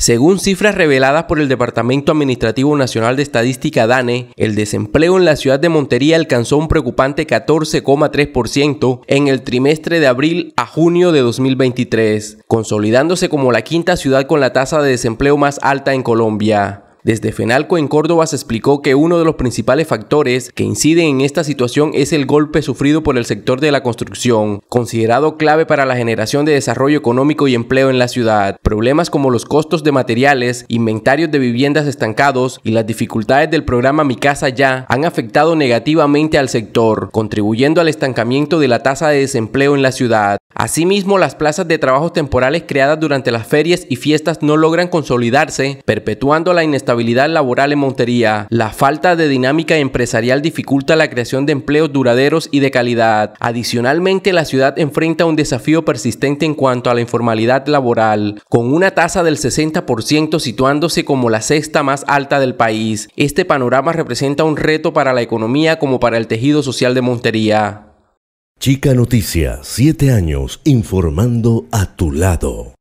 Según cifras reveladas por el Departamento Administrativo Nacional de Estadística DANE, el desempleo en la ciudad de Montería alcanzó un preocupante 14,3% en el trimestre de abril a junio de 2023, consolidándose como la quinta ciudad con la tasa de desempleo más alta en Colombia. Desde FENALCO en Córdoba se explicó que uno de los principales factores que inciden en esta situación es el golpe sufrido por el sector de la construcción, considerado clave para la generación de desarrollo económico y empleo en la ciudad. Problemas como los costos de materiales, inventarios de viviendas estancados y las dificultades del programa Mi Casa Ya han afectado negativamente al sector, contribuyendo al estancamiento de la tasa de desempleo en la ciudad. Asimismo, las plazas de trabajo temporales creadas durante las ferias y fiestas no logran consolidarse, perpetuando la inestabilidad laboral en Montería, la falta de dinámica empresarial dificulta la creación de empleos duraderos y de calidad. Adicionalmente, la ciudad enfrenta un desafío persistente en cuanto a la informalidad laboral, con una tasa del 60% situándose como la sexta más alta del país. Este panorama representa un reto para la economía como para el tejido social de Montería. Chica Noticia, 7 años informando a tu lado.